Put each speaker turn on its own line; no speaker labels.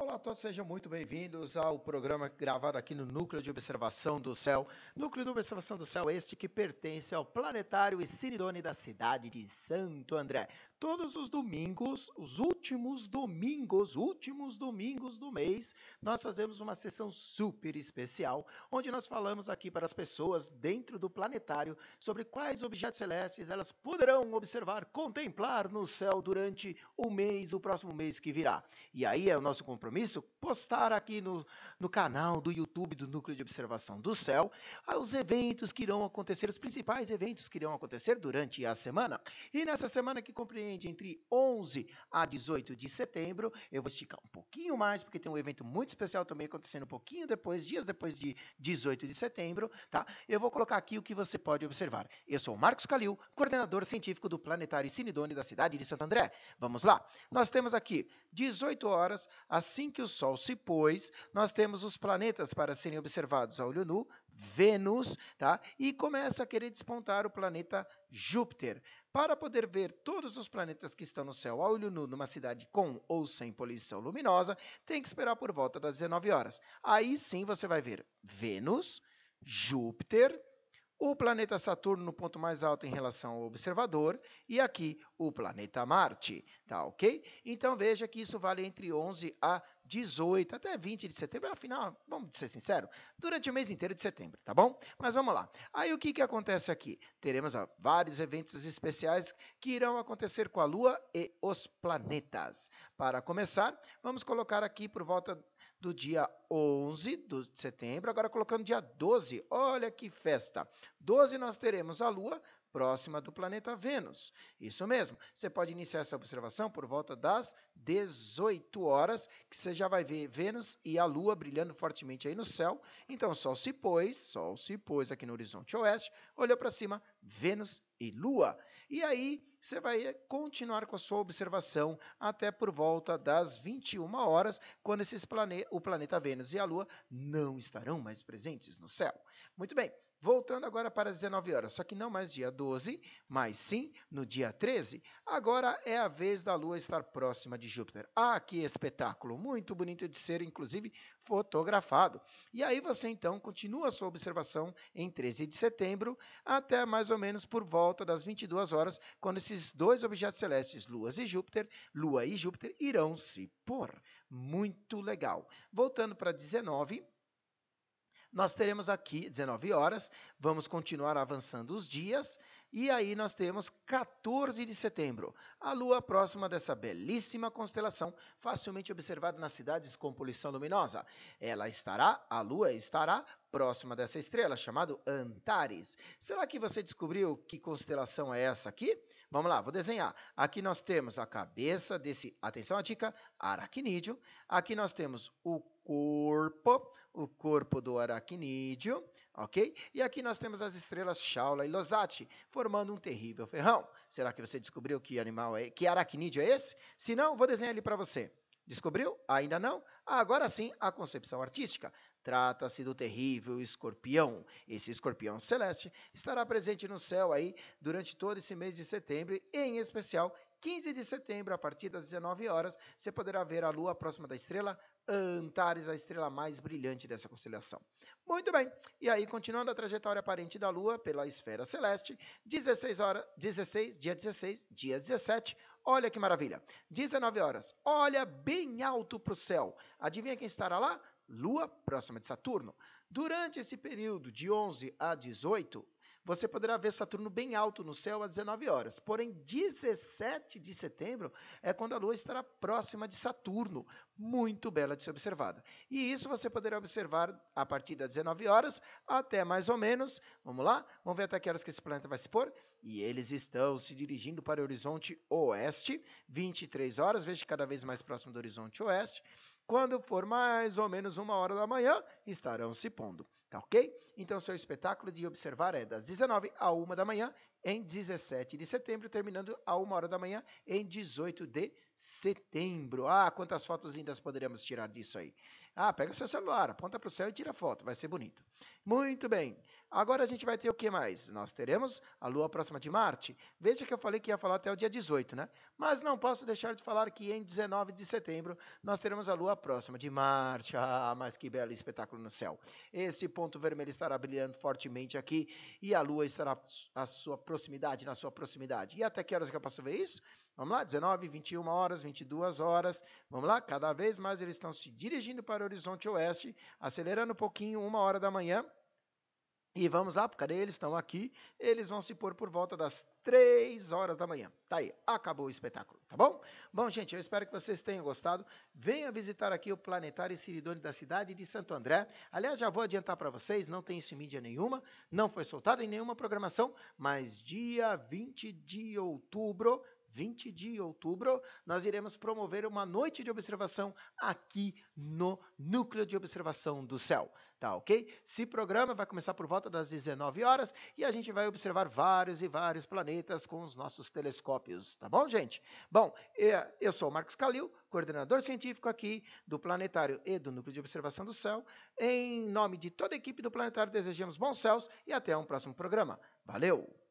Olá a todos, sejam muito bem-vindos ao programa gravado aqui no Núcleo de Observação do Céu. Núcleo de Observação do Céu este que pertence ao Planetário e Ciridone da cidade de Santo André. Todos os domingos, os últimos domingos, últimos domingos do mês, nós fazemos uma sessão super especial, onde nós falamos aqui para as pessoas dentro do planetário sobre quais objetos celestes elas poderão observar, contemplar no céu durante o mês, o próximo mês que virá. E aí é o nosso compromisso compromisso, postar aqui no, no canal do YouTube do Núcleo de Observação do Céu ah, os eventos que irão acontecer, os principais eventos que irão acontecer durante a semana. E nessa semana que compreende entre 11 a 18 de setembro, eu vou esticar um pouquinho mais, porque tem um evento muito especial também acontecendo um pouquinho depois, dias depois de 18 de setembro, tá? Eu vou colocar aqui o que você pode observar. Eu sou o Marcos Calil, coordenador científico do Planetário Sinidone da cidade de Santo André. Vamos lá? Nós temos aqui 18 horas às assim que o Sol se pôs, nós temos os planetas para serem observados a olho nu, Vênus, tá? e começa a querer despontar o planeta Júpiter. Para poder ver todos os planetas que estão no céu a olho nu numa cidade com ou sem poluição luminosa, tem que esperar por volta das 19 horas. Aí sim você vai ver Vênus, Júpiter, o planeta Saturno no ponto mais alto em relação ao observador e aqui o planeta Marte, tá ok? Então veja que isso vale entre 11 a 18 até 20 de setembro, afinal, vamos ser sincero, durante o mês inteiro de setembro, tá bom? Mas vamos lá. Aí o que, que acontece aqui? Teremos ó, vários eventos especiais que irão acontecer com a Lua e os planetas. Para começar, vamos colocar aqui por volta do dia 11 de setembro, agora colocando dia 12. Olha que festa! 12 nós teremos a Lua, próxima do planeta Vênus. Isso mesmo. Você pode iniciar essa observação por volta das 18 horas, que você já vai ver Vênus e a Lua brilhando fortemente aí no céu. Então, Sol se pôs, Sol se pôs aqui no horizonte oeste, olhou para cima, Vênus e Lua. E aí você vai continuar com a sua observação até por volta das 21 horas, quando esses plane... o planeta Vênus e a Lua não estarão mais presentes no céu. Muito bem, voltando agora para as 19 horas, só que não mais dia 12, mas sim no dia 13. Agora é a vez da Lua estar próxima de Júpiter. Ah, que espetáculo! Muito bonito de ser, inclusive, fotografado. E aí você então continua sua observação em 13 de setembro até mais ou menos por volta das 22 horas, quando esses dois objetos celestes, Lua e Júpiter, Lua e Júpiter, irão se pôr. Muito legal. Voltando para 19, nós teremos aqui 19 horas, vamos continuar avançando os dias, e aí nós temos 14 de setembro, a lua próxima dessa belíssima constelação, facilmente observada nas cidades com poluição luminosa. Ela estará, a lua estará próxima dessa estrela, chamada Antares. Será que você descobriu que constelação é essa aqui? Vamos lá, vou desenhar. Aqui nós temos a cabeça desse, atenção à dica, aracnídeo. Aqui nós temos o corpo, o corpo do aracnídeo, ok? E aqui nós temos as estrelas Shaula e Losati, formando um terrível ferrão. Será que você descobriu que animal é, que aracnídeo é esse? Se não, vou desenhar ele para você. Descobriu? Ainda não? Ah, agora sim, a concepção artística. Trata-se do terrível escorpião. Esse escorpião celeste estará presente no céu aí durante todo esse mês de setembro, em especial 15 de setembro, a partir das 19 horas, você poderá ver a Lua próxima da estrela Antares, a estrela mais brilhante dessa constelação. Muito bem, e aí, continuando a trajetória aparente da Lua pela esfera celeste, 16 horas, 16, dia 16, dia 17, olha que maravilha. 19 horas, olha bem alto para o céu. Adivinha quem estará lá? Lua próxima de Saturno. Durante esse período de 11 a 18, você poderá ver Saturno bem alto no céu às 19 horas. Porém, 17 de setembro é quando a Lua estará próxima de Saturno, muito bela de ser observada. E isso você poderá observar a partir das 19 horas até mais ou menos, vamos lá, vamos ver até que horas que esse planeta vai se pôr. E eles estão se dirigindo para o horizonte oeste, 23 horas, veja cada vez mais próximo do horizonte oeste. Quando for mais ou menos uma hora da manhã, estarão se pondo. Tá ok? Então, seu espetáculo de observar é das 19 a 1 da manhã em 17 de setembro, terminando a 1 hora da manhã em 18 de setembro. Ah, quantas fotos lindas poderíamos tirar disso aí. Ah, pega seu celular, aponta para o céu e tira foto, vai ser bonito. Muito bem. Agora a gente vai ter o que mais? Nós teremos a Lua próxima de Marte. Veja que eu falei que ia falar até o dia 18, né? Mas não posso deixar de falar que em 19 de setembro nós teremos a Lua próxima de Marte. Ah, mas que belo espetáculo no céu! Esse ponto vermelho estará brilhando fortemente aqui e a Lua estará à sua proximidade, na sua proximidade. E até que horas que eu posso ver isso? Vamos lá, 19, 21 horas, 22 horas. Vamos lá, cada vez mais eles estão se dirigindo para o horizonte oeste, acelerando um pouquinho, uma hora da manhã e vamos lá, porque eles estão aqui, eles vão se pôr por volta das 3 horas da manhã. Tá aí, acabou o espetáculo, tá bom? Bom, gente, eu espero que vocês tenham gostado. Venha visitar aqui o Planetário Ciridone da cidade de Santo André. Aliás, já vou adiantar para vocês, não tem isso em mídia nenhuma, não foi soltado em nenhuma programação, mas dia 20 de outubro 20 de outubro, nós iremos promover uma noite de observação aqui no Núcleo de Observação do Céu, tá ok? Se programa, vai começar por volta das 19 horas e a gente vai observar vários e vários planetas com os nossos telescópios, tá bom, gente? Bom, eh, eu sou o Marcos Calil, coordenador científico aqui do Planetário e do Núcleo de Observação do Céu. Em nome de toda a equipe do Planetário, desejamos bons céus e até um próximo programa. Valeu!